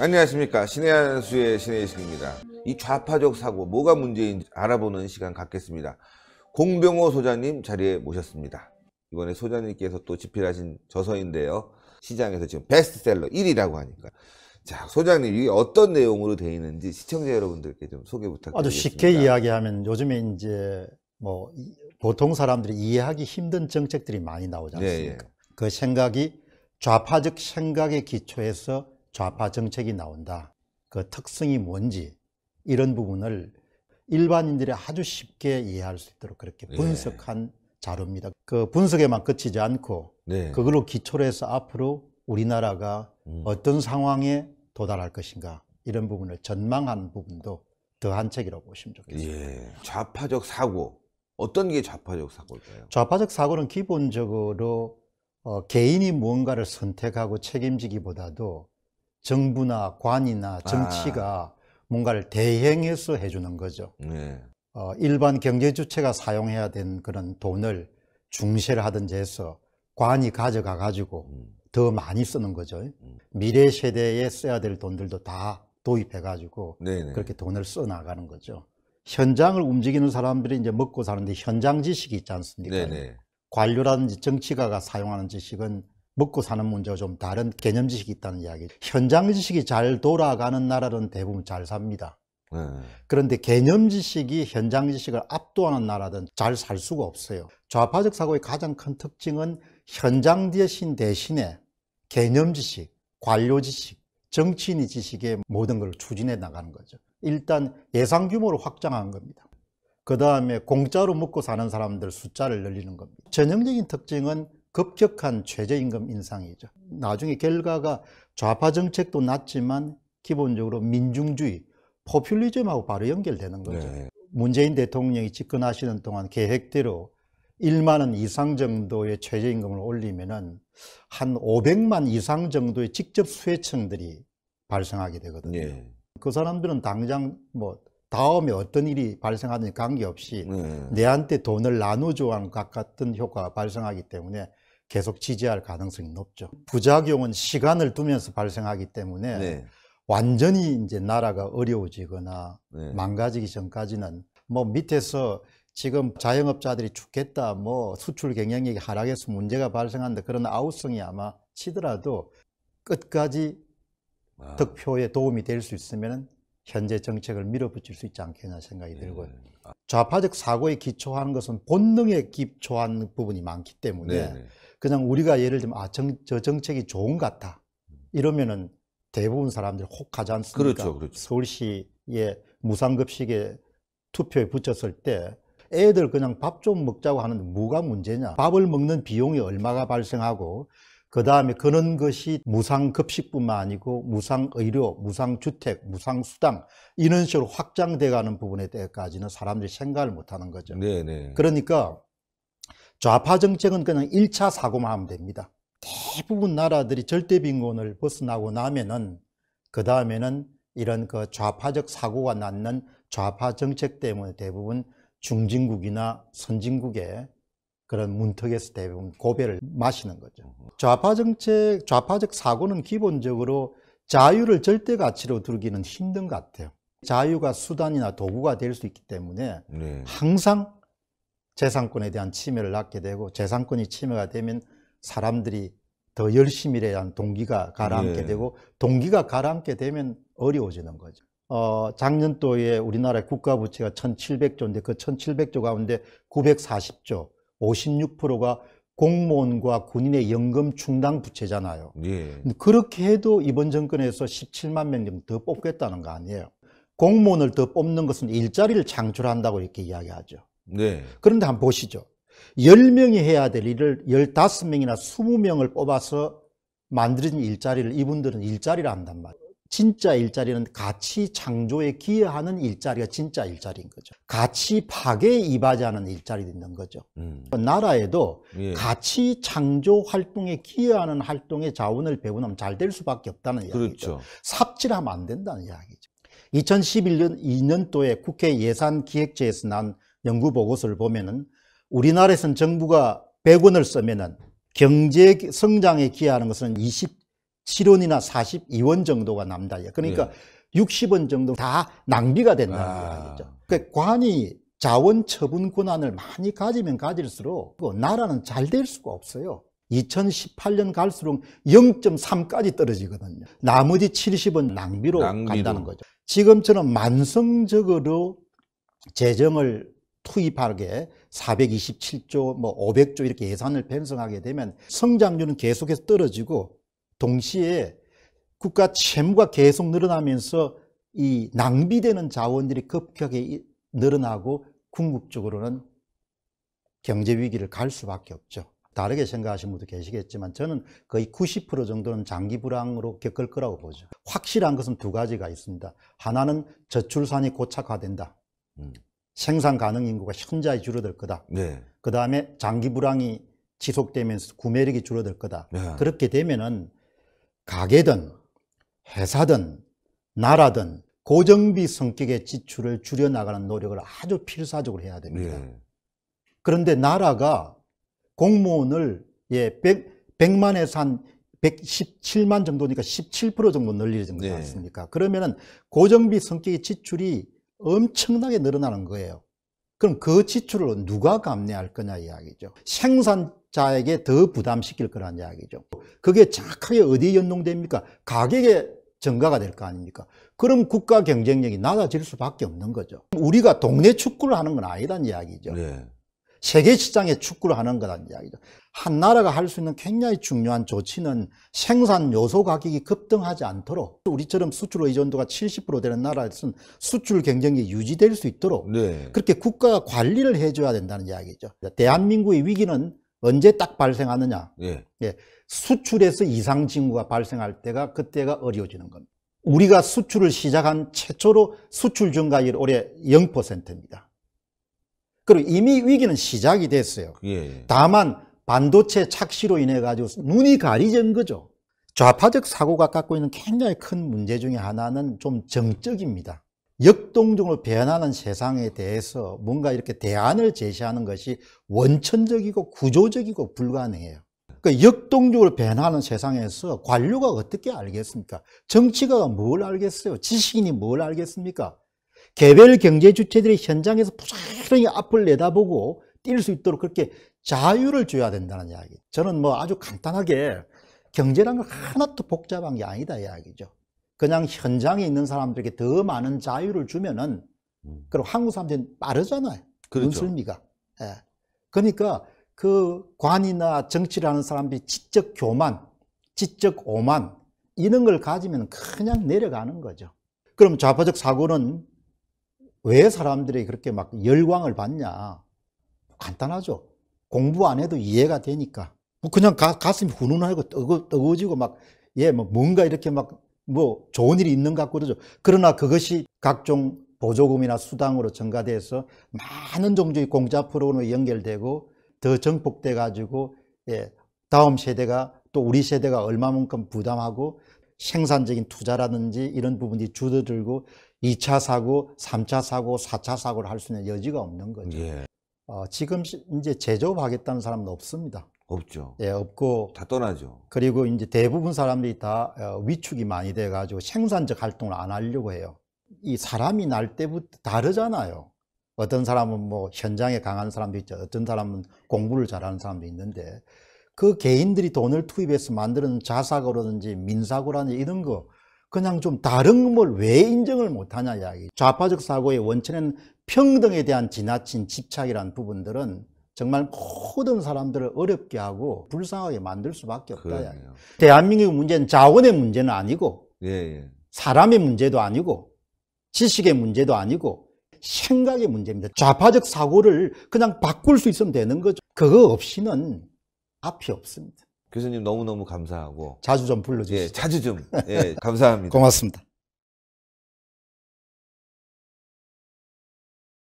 안녕하십니까 신해한수의 신해식입니다 이 좌파적 사고 뭐가 문제인지 알아보는 시간 갖겠습니다 공병호 소장님 자리에 모셨습니다 이번에 소장님께서 또 집필하신 저서인데요 시장에서 지금 베스트셀러 1위라고 하니까 자 소장님 이게 어떤 내용으로 되어 있는지 시청자 여러분들께 좀 소개 부탁드리겠습니다 아주 쉽게 이야기하면 요즘에 이제 뭐 보통 사람들이 이해하기 힘든 정책들이 많이 나오지 않습니까 네, 예. 그 생각이 좌파적 생각의 기초에서 좌파 정책이 나온다. 그 특성이 뭔지 이런 부분을 일반인들이 아주 쉽게 이해할 수 있도록 그렇게 예. 분석한 예. 자료입니다. 그 분석에만 그치지 않고 네. 그걸로 기초로 해서 앞으로 우리나라가 음. 어떤 상황에 도달할 것인가 이런 부분을 전망한 부분도 더한 책이라고 보시면 좋겠습니다. 예. 좌파적 사고 어떤 게 좌파적 사고일까요? 좌파적 사고는 기본적으로 어, 개인이 무언가를 선택하고 책임지기보다도 정부나 관이나 아. 정치가 아. 뭔가를 대행해서 해주는 거죠. 네. 어, 일반 경제 주체가 사용해야 된 그런 돈을 중세를 하든지 해서 관이 가져가 가지고 음. 더 많이 쓰는 거죠. 음. 미래 세대에 써야 될 돈들도 다 도입해 가지고 네, 네. 그렇게 돈을 써 나가는 거죠. 현장을 움직이는 사람들이 이제 먹고 사는데 현장 지식이 있지 않습니까? 네네. 관료라든지 정치가가 사용하는 지식은 먹고 사는 문제와 좀 다른 개념 지식이 있다는 이야기. 죠 현장 지식이 잘 돌아가는 나라는 대부분 잘 삽니다. 네. 그런데 개념 지식이 현장 지식을 압도하는 나라든 잘 살 수가 없어요. 좌파적 사고의 가장 큰 특징은 현장 대신 대신에 개념 지식, 관료 지식, 정치인의 지식에 모든 걸 추진해 나가는 거죠. 일단 예상 규모를 확장한 겁니다. 그 다음에 공짜로 먹고 사는 사람들 숫자를 늘리는 겁니다. 전형적인 특징은 급격한 최저임금 인상이죠. 나중에 결과가 좌파 정책도 낮지만 기본적으로 민중주의, 포퓰리즘하고 바로 연결되는 거죠. 네. 문재인 대통령이 집권하시는 동안 계획대로 1만 원 이상 정도의 최저임금을 올리면은 한 500만 이상 정도의 직접 수혜층들이 발생하게 되거든요. 네. 그 사람들은 당장 뭐 다음에 어떤 일이 발생하든지 관계없이 네. 내한테 돈을 나눠줘 하는 것 같은 효과가 발생하기 때문에 계속 지지할 가능성이 높죠. 부작용은 시간을 두면서 발생하기 때문에 네. 완전히 이제 나라가 어려워지거나 네. 망가지기 전까지는 뭐 밑에서 지금 자영업자들이 죽겠다, 뭐 수출 경쟁력이 하락해서 문제가 발생한다 그런 아우성이 아마 치더라도 끝까지 아. 득표에 도움이 될 수 있으면 현재 정책을 밀어붙일 수 있지 않겠냐 생각이 예. 들고요. 아. 좌파적 사고에 기초하는 것은 본능에 기초한 부분이 많기 때문에 네, 네 그냥 우리가 예를 들면 아, 정, 저 정책이 좋은 것 같아. 음. 이러면은 대부분 사람들이 혹하지 않습니까? 그렇죠, 그렇죠. 서울시의 무상급식에 투표에 붙였을 때 애들 그냥 밥 좀 먹자고 하는데 뭐가 문제냐? 밥을 먹는 비용이 얼마가 발생하고 그 다음에 그런 것이 무상급식뿐만 아니고 무상의료, 무상주택, 무상수당 이런 식으로 확장돼가는 부분에 대해까지는 서 사람들이 생각을 못하는 거죠. 네네. 네. 그러니까 좌파 정책은 그냥 1차 사고만 하면 됩니다. 대부분 나라들이 절대 빈곤을 벗어나고 나면은 그 다음에는 이런 그 좌파적 사고가 낳는 좌파 정책 때문에 대부분 중진국이나 선진국에 그런 문턱에서 대부분 고배를 마시는 거죠. 좌파 정책, 좌파적 사고는 기본적으로 자유를 절대 가치로 두기는 힘든 것 같아요. 자유가 수단이나 도구가 될 수 있기 때문에 네. 항상 재산권에 대한 침해를 낳게 되고 재산권이 침해가 되면 사람들이 더 열심히 일해야 하는 동기가 가라앉게 네. 되고 동기가 가라앉게 되면 어려워지는 거죠. 어, 작년도에 우리나라 국가 부채가 1,700조인데 그 1,700조 가운데 940조 56%가 공무원과 군인의 연금 충당 부채잖아요. 예. 그렇게 해도 이번 정권에서 17만 명더 뽑겠다는 거 아니에요. 공무원을 더 뽑는 것은 일자리를 창출한다고 이렇게 이야기하죠. 네. 그런데 한번 보시죠. 10명이 해야 될 일을 15명이나 20명을 뽑아서 만들어진 일자리를 이분들은 일자리를 한단 말이에요. 진짜 일자리는 가치 창조에 기여하는 일자리가 진짜 일자리인 거죠. 가치 파괴에 이바지하는 일자리도 있는 거죠. 음. 나라에도 예. 가치 창조 활동에 기여하는 활동의 자원을 배분하면 잘 될 수밖에 없다는 이야기죠. 그렇죠. 삽질하면 안 된다는 이야기죠. 2011년 2년도에 국회 예산기획제에서난 연구 보고서를 보면은 우리나라에선 정부가 100원을 쓰면은 경제 성장에 기여하는 것은 7원이나 42원 정도가 남다예 그러니까 예. 60원 정도 다 낭비가 된다는 아. 거죠. 그러니까 관이 자원 처분 권한을 많이 가지면 가질수록 그 나라는 잘 될 수가 없어요. 2018년 갈수록 0.3까지 떨어지거든요. 나머지 7 0원 낭비로, 낭비로, 간다는 거죠. 지금처럼 만성적으로 재정을 투입하게 427조, 뭐 500조 이렇게 예산을 편성하게 되면 성장률은 계속해서 떨어지고 동시에 국가 채무가 계속 늘어나면서 이 낭비되는 자원들이 급격히 늘어나고 궁극적으로는 경제 위기를 갈 수밖에 없죠. 다르게 생각하시는 분도 계시겠지만 저는 거의 90% 정도는 장기 불황으로 겪을 거라고 보죠. 확실한 것은 두 가지가 있습니다. 하나는 저출산이 고착화된다. 음. 생산 가능 인구가 현저히 줄어들 거다. 네. 그 다음에 장기 불황이 지속되면서 구매력이 줄어들 거다. 네. 그렇게 되면은 가게든 회사든 나라든 고정비 성격의 지출을 줄여나가는 노력을 아주 필사적으로 해야 됩니다. 예. 그런데 나라가 공무원을 예, 100, 100만에서 한 117만 정도니까 17% 정도 늘리는 거지 않습니까? 네. 그러면은 고정비 성격의 지출이 엄청나게 늘어나는 거예요. 그럼 그 지출을 누가 감내할 거냐 이야기죠. 생산 자에게 더 부담시킬 거란 이야기죠. 그게 정확하게 어디에 연동됩니까? 가격에 증가가 될 거 아닙니까? 그럼 국가 경쟁력이 낮아질 수밖에 없는 거죠. 우리가 동네 축구를 하는 건 아니란 이야기죠. 네. 세계 시장에 축구를 하는 거란 이야기죠. 한 나라가 할 수 있는 굉장히 중요한 조치는 생산 요소 가격이 급등하지 않도록 우리처럼 수출 의존도가 70% 되는 나라에서는 수출 경쟁이 유지될 수 있도록 네. 그렇게 국가가 관리를 해줘야 된다는 이야기죠. 대한민국의 위기는 언제 딱 발생하느냐? 예. 예. 수출에서 이상 징후가 발생할 때가 그때가 어려워지는 겁니다. 우리가 수출을 시작한 최초로 수출 증가율 올해 0%입니다. 그리고 이미 위기는 시작이 됐어요. 예. 다만 반도체 착시로 인해 가지고 눈이 가리진 거죠. 좌파적 사고가 갖고 있는 굉장히 큰 문제 중에 하나는 좀 정적입니다. 역동적으로 변하는 세상에 대해서 뭔가 이렇게 대안을 제시하는 것이 원천적이고 구조적이고 불가능해요. 그 역동적으로 변하는 세상에서 관료가 어떻게 알겠습니까? 정치가가 뭘 알겠어요? 지식인이 뭘 알겠습니까? 개별 경제 주체들이 현장에서 부지런히 앞을 내다보고 뛸 수 있도록 그렇게 자유를 줘야 된다는 이야기. 저는 뭐 아주 간단하게 경제란 건 하나도 복잡한 게 아니다 이야기죠. 그냥 현장에 있는 사람들에게 더 많은 자유를 주면은 음. 그리고 한국 사람들은 빠르잖아요. 그렇죠. 눈썰미가. 예. 그러니까 그 관이나 정치라는 사람들이 지적 교만, 지적 오만 이런 걸 가지면 그냥 내려가는 거죠. 그럼 좌파적 사고는 왜 사람들이 그렇게 막 열광을 받냐? 간단하죠. 공부 안 해도 이해가 되니까. 뭐 그냥 가, 가슴이 훈훈하고 뜨거, 뜨거워지고 막, 예, 뭐 뭔가 이렇게 막뭐 좋은 일이 있는 것 같고 그러죠. 그러나 그것이 각종 보조금이나 수당으로 증가돼서 많은 종족의 공자 프로그램에 연결되고 더 정폭돼 가지고 예, 다음 세대가 또 우리 세대가 얼마만큼 부담하고 생산적인 투자라든지 이런 부분이 줄어들고 2차 사고, 3차 사고, 4차 사고를 할 수 있는 여지가 없는 거죠. 예. 어, 지금 이제 제조업하겠다는 사람은 없습니다. 없죠. 예, 없고 다 떠나죠. 그리고 이제 대부분 사람들이 다 어, 위축이 많이 돼 가지고 생산적 활동을 안 하려고 해요. 이 사람이 날 때부터 다르잖아요. 어떤 사람은 뭐 현장에 강한 사람도 있죠. 어떤 사람은 공부를 잘하는 사람도 있는데 그 개인들이 돈을 투입해서 만드는 자사고라든지 민사고라든지 이런 거 그냥 좀 다른 걸 왜 인정을 못하냐 이야기. 좌파적 사고의 원천은 평등에 대한 지나친 집착이란 부분들은 정말 모든 사람들을 어렵게 하고 불쌍하게 만들 수밖에 없다. 그러네요. 대한민국 문제는 자원의 문제는 아니고 예, 예. 사람의 문제도 아니고 지식의 문제도 아니고 생각의 문제입니다. 좌파적 사고를 그냥 바꿀 수 있으면 되는 거죠. 그거 없이는 앞이 없습니다. 교수님 너무너무 감사하고 자주 좀 불러주세요. 예, 자주 좀 예, 감사합니다. 고맙습니다.